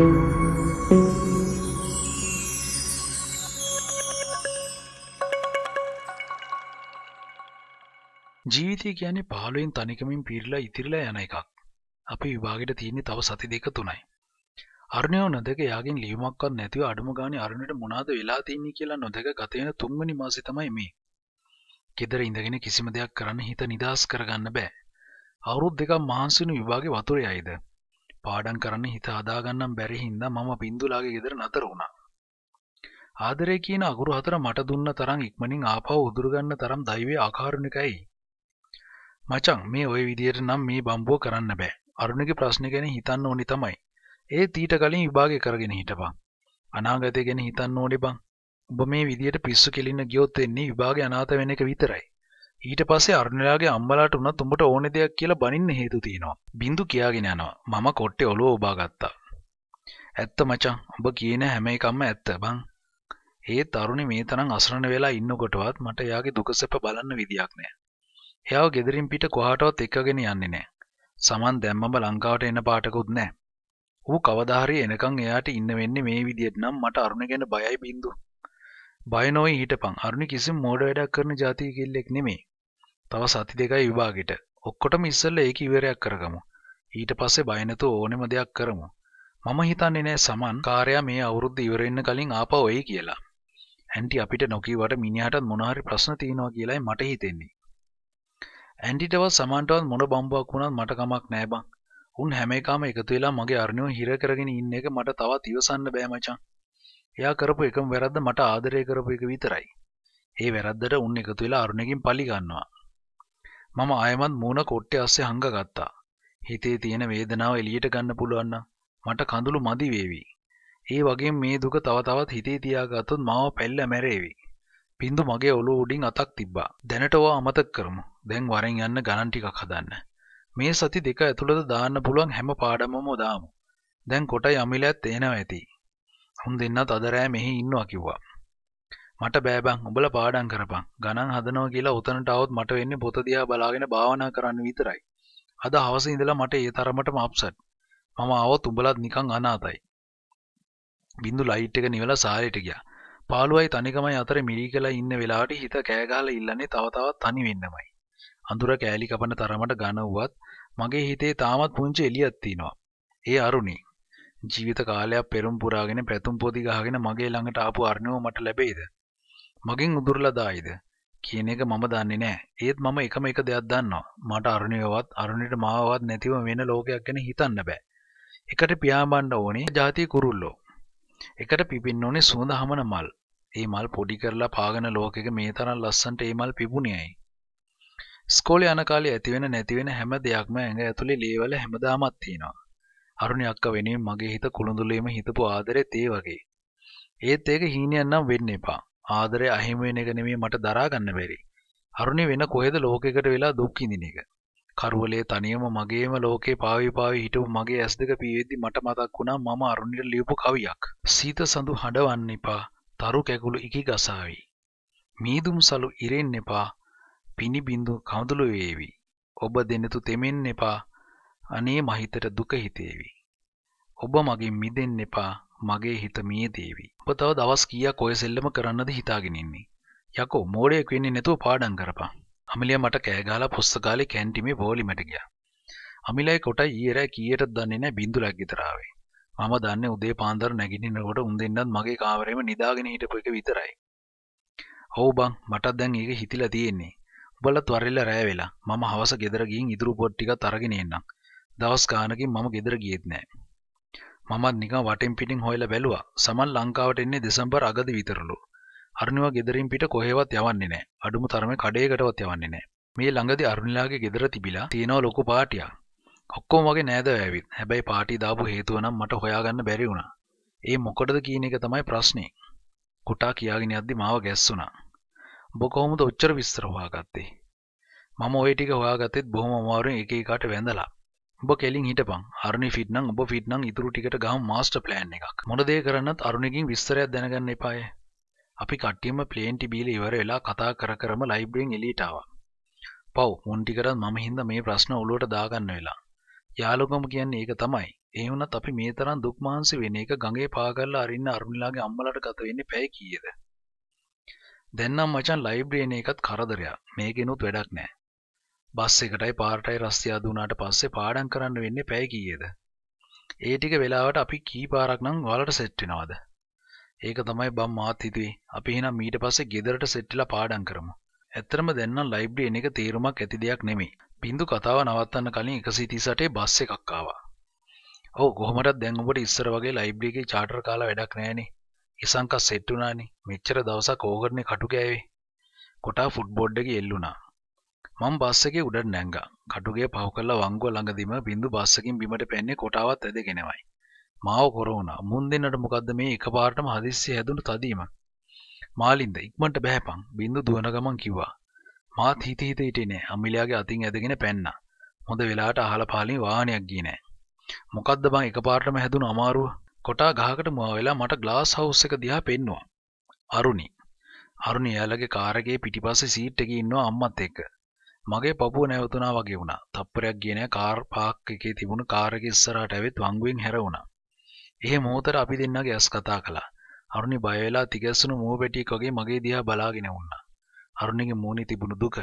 ජීවිතය කියන්නේ පහලුවෙන් තනිකමින් පිරිලා ඉතිරිලා යන එකක් අපි විභාගෙට තියන්නේ තව සති දෙක තුනයි අරණයෝ නොදක යාගෙන් ලියුමක්වත් නැතිව අඩුම ගානේ අරුණට මොනාද වෙලා තින්නේ කියලා නොදක ගත වෙන තුන්වෙනි මාසෙ තමයි මේ ගෙදර ඉඳගෙන කිසිම දෙයක් කරන්න හිත නිදහස් කරගන්න බෑ. අවුරුදු දෙකක් මහන්සිනු විභාගේ වතුරේ අයිද. පාඩම් කරන්න හිත හදාගන්නම් බැරි හින්දා මම බින්දුලාගේ ගෙදර නතර වුණා. ආදරේ කියන අගුරු හතර මට දුන්න තරම් ඉක්මනින් ආපහු උදුරු ගන්න තරම් දෛවයේ ආකාරුණිකයි. මචං මේ ওই විදියට නම් මේ බම්බුව කරන්න බෑ. අරුණගේ ප්‍රශ්න ගැන හිතන්න ඕනි තමයි. ඒ තීට කලින් විභාගය කරගෙන හිටපන්. අනාගතය ගැන හිතන්න ඕනි බං. ඔබ මේ විදියට පිස්සු කෙලින්න ගියොත් එන්නේ විභාගේ අනාථ වෙන එක විතරයි. ඊට පස්සේ අරුණලාගේ අම්මලාට උනත් උඹට ඕන දෙයක් කියලා බනින්න හේතු තියෙනවා. බින්දු කියාගෙන යනවා. මම කොට්ටේ ඔලුව ඔබා ගත්තා. ඇත්ත මචං. ඔබ කියන හැම එකක්ම ඇත්ත බං. ඒත් අරුණි මේ තරම් අසරණ වෙලා ඉන්නකොටවත් මට එයාගේ දුකසප බලන්න විදියක් නෑ. එයාව ගෙදරින් පිට කොහාටවත් එක්කගෙන යන්නේ නෑ. සමන් දැම්මම ලංකාවට එන පාටකුත් නෑ. ඌ කවදා හරි එනකන් එයාට ඉන්න වෙන්නේ මේ විදියට නම් මට අරුණ ගැන බයයි බින්දු. බයනොයි හිටපං අරුණි කිසිම මෝඩ වැඩක් කරන ජාතිය කෙල්ලෙක් නෙමේ. තව සති දෙකයි විභාගෙට. ඔක්කොටම ඉස්සෙල්ලා ඒක ඉවරයක් කරගමු. ඊට පස්සේ බය නැතුව ඕනෙම දෙයක් කරමු. මම හිතන්නේ නෑ සමන් කාර්යා මේ අවුරුද්ද ඉවර වෙන්න කලින් ආපහු එයි කියලා. ඇන්ටි අපිට නොකියවට මිනිහටත් මොන හරි ප්‍රශ්න තියෙනවා කියලායි මට හිතෙන්නේ. ඇන්ටිටවත් සමන්ටවත් මොන බම්බුවක් වුණත් මට කමක් නෑ බං. උන් හැම එකම එකතු වෙලා මගේ අරුණිව හිර කරගෙන ඉන්න එක මට තවත් ඉවසන්න බෑ මචං. එයා කරපු එකම වැරද්ද මට ආදරය කරපු එක විතරයි. ඒ වැරද්දට උන් එකතු වෙලා අරුණගෙන් පලි ගන්නවා. මම ආයමත් මූණ කොට්ටේ අස්සේ හංගගත්තා. හිතේ තියෙන වේදනාව එළියට ගන්න පුළුවන් මට කඳුළු මදි වේවි. ඒ වගේම මේ දුක තව තවත් හිතේ තියාගත්තොත් මාව පැල්ල මැරේවි. බින්දු මගේ ඔළුව උඩින් අතක් තිබ්බා. දැනට ඔවා අමතක කරමු. දැන් වරෙන් යන්න ගණන් ටිකක් හදන්න. මේ සති දෙක ඇතුළත දාන්න පුළුවන් හැම පාඩමම දාමු. දැන් කොටයි අමිලත් එනවා ඇති. උන් දෙන්නත් අද රෑ මෙහි ඉන්නවා කිව්වා. මට බෑ බං උඹලා පාඩම් කරපන්. ගණන් හදනවා කියලා උතනට આવොත් මට වෙන්නේ පොත දිහා බලාගෙන භාවනා කරන්න විතරයි. අද හවසේ ඉඳලා මට ඒ තරමටම අප්සෙට්. මම આવොත් උඹලත් නිකන් අනාතයි. බින්දු ලයිට් එක නිවලා සාරේට ගියා. පාළුවයි තනිකමයි අතර මිරිකලා ඉන්න වෙලාවට හිත කෑගහලා ඉල්ලන්නේ තව තවත් තනි වෙන්නමයි. අඳුර කෑලි කපන තරමට ඝන වුවත් මගේ හිතේ තාමත් පුංචි එළියක් තියෙනවා. ඒ අරුණේ ජීවිත කාලයක් පෙරම් පුරාගෙන පැතුම් පොදි ගහගෙන මගේ ළඟට ආපු අර්ණව මට ලැබෙයිද? මගෙන් උදුරලා දායිද? කියන එක මම දන්නේ නැහැ. ඒත් මම එකම එක දෙයක් දන්නවා. මට අරුණියවත් අරුණිට මාවවත් නැතිව වෙන ලෝකයක් ගැන හිතන්න බෑ. එකට පියාඹන්න ඕනේ ಜಾති කුරුල්ලෝ. එකට පිපින්න ඕනේ සුවඳ හමන මල්. ඒ මල් පොඩි කරලා පාගන ලෝකෙක මේ තරම් ලස්සනට ඒ මල් පිපුණියයි. ස්කෝලේ යන කාලේ ඇති වෙන නැති වෙන හැම දෙයක්ම ඇඟ ඇතුලේ ලේවල හැමදාමත් තියෙනවා. අරුණි අක්කා වෙනුවෙන් මගේ හිත කුළුඳුලේම හිතපු ආදරෙත් ඒ වගේ. ඒත් ඒක හීනයක් නම් වෙන්න එපා. ආදරය අහිමි වෙන එක නෙමෙයි මට දරා ගන්න බැරි. අරුණි වෙන කොහෙද ලෝකෙකට වෙලා දුක් විඳින එක. කරවලේ තනියම මගේම ලෝකේ පාවි පාවි හිටපු මගේ ඇස් දෙක පීවෙද්දි මට මතක් වුණා මම අරුණිට ලියපු කවියක්. සීත සඳු හඬවන්න එපා. තරු කැකුළු ඉකි ගසාවි. මීදුම් සලු ඉරෙන්න එපා. පිනි බින්දු කඳුළු වේවි. ඔබ දෙනතු තෙමෙන්න එපා. අනේ මහිතට දුක හිතේවි. ඔබ මගින් මිදෙන්න එපා මගේ හිත මියදේවි. ඔබ තව දවස් කීයක් ඔය සෙල්ලම කරන්නද හිතාගෙන ඉන්නේ. යකෝ මෝඩයෙක් වෙන්නේ නැතුව පාඩම් කරපන්. අමිලියා මට කෑ ගහලා පුස්තකාලේ කැන්ටිමේ පොලිමට ගියා. අමිලයි කොටයි ඊයේ රෑ කීයටද දන්නේ නැහැ බින්දුලක් විතර ආවේ. මම දන්නේ උදේ පාන්දර නැගිටිනකොට උන් දෙන්නත් මගේ කාමරේම නිදාගෙන හිටපු එක විතරයි. ඔව් බං මටත් දැන් ඒක හිතිලා තියෙන්නේ. උඹලත් වරෙල්ලා රෑ වෙලා මම හවස ගෙදර ගිහින් ඉතුරු පොත් ටිකත් අරගෙන එන්නම්. දවස් ගානකින් මම ගෙදර ගියෙත් නෑ. මමත් නිකන් වටෙන් පිටින් හොයලා බැලුවා. සමන් ලංකාවට එන්නේ දෙසැම්බර් අගදී විතරලු. අරුණිවා ගෙදරින් පිට කොහෙවත් යවන්නේ නෑ. අඩුම තරමේ කඩේකටවත් යවන්නේ නෑ. මේ ළඟදී අරුණිලාගේ ගෙදර තිබිලා තියෙනවා ලොකු පාටියක්. ඔක්කොම වගේ නෑදව ඇවිත් හැබැයි පාටි දාපු හේතුව නම් මට හොයාගන්න බැරි වුණා. ඒ මොකටද කියන එක තමයි ප්‍රශ්නේ. කුටා කියාගෙන යද්දි මාව ගැස්සුණා. ඔබ කොහොමද ඔච්චර විස්තර හොයාගත්තේ? මම ওই ටික හොයාගත්තෙත් බොහොම අමාරුවෙන් එක එකකට වැඳලා. ඔබ කෙලින් හිටපන් අරුණි ෆිට් නම් ඔබ ෆිට් නම් ඉතුරු ටිකට ගහමු මාස්ටර් ප්ලෑන් එකක් මොන දේ කරන්නත් අරුණිගෙන් විස්තරයක් දැනගන්න එපාය අපි කට්ටියම ප්ලේන් ටි බීලා ඉවර වෙලා කතා කර කරම ලයිබ්‍රරියෙන් එළියට ආවා පව් මුන් ටිකටත් මම හින්දා මේ ප්‍රශ්න ඔලුවට දාගන්න වෙලා යාළුකම කියන්නේ ඒක තමයි ඒ වුණත් අපි මේ තරම් දුක් මහන්සි වෙන එක ගඟේ පා කරලා අරින්න අරුණිලාගේ අම්මලාට ගත වෙන්නේ පැය කීයද දැන් නම් මචන් ලයිබ්‍රරියන එකත් කරදරයක් මේකෙනුත් වැඩක් නෑ බස් එකටයි පාරටයි රස්තියා දුනාට පස්සේ පාඩම් කරන්න වෙන්නේ පැය කීයේද? ඒ ටික වෙලාවට අපි කී පාරක් නම් ඔයාලට සෙට් වෙනවද? ඒක තමයි බම් මාත් හිතුවේ. අපි එහෙනම් ඊට පස්සේ ගෙදරට සෙට්ලා පාඩම් කරමු. ඇත්තටම දැන් නම් ලයිබ්‍රරි එක තීරමක් ඇති දෙයක් නෙමෙයි. බින්දු කතාව නවත්තන්න කලින් 138 බස් එකක් ආවා. ඔව් කොහොමදත් දැන් ඔබට ඉස්සර වගේ ලයිබ්‍රරි එකේ චාටර් කාලා වැඩක් නැහැනේ. ඉසංකස් සෙට් වුණානේ. මෙච්චර දවසක් ඕකටනේ කටු කෑවේ. කොටා ෆුට්බෝඩ් එකේ එල්ලුණා. මං බස් එකේ උඩට නැංගා. කටුගේ පහු කරලා වංගුව ළඟදීම බින්දු බස් එකකින් බිමට පැන්නේ කොටාවත් ඇදගෙනමයි. මාව කොර වුණා. මුන් දෙන්නට මොකද්ද මේ එකපාරටම හදිස්සිය හැදුණු තදීම? මාලින්ද ඉක්මනට බෑපන්. බින්දු දුවන ගමන් කිව්වා. මාත් හිත හිත හිටියේ නෑ. අමිලයාගේ අතින් ඇදගෙන පැන්නා. හොඳ වෙලාවට අහලා පහලින් වාහනයක් ගියේ නෑ. මොකද්ද බං එකපාරටම හැදුණු අමාරුව? කොටා ගහකට මුවා වෙලා මට ග්ලාස් හවුස් එක දිහා පෙන්නවා. අරුණි. අරුණි එයාලගේ කාර් එකේ පිටිපස්සේ සීට් එකේ ඉන්නවා අම්මත් එක්ක. මගේ පපුව නැවතුනා වගේ වුණා. තප්පරයක් ගියේ නෑ කාර් පාක් එකේ තිබුණු කාර් එක ඉස්සරහට ඇවිත් වංගුවෙන් හැර වුණා. එහේ මොහොතට අපි දෙන්නගේ ඇස් කතා කළා. අරුණි බය වෙලා තිගැස්සුණු මුව පෙට්ටියක් වගේ මගේ දිහා බලාගෙන වුණා. අරුණිගේ මූණේ තිබුණු දුක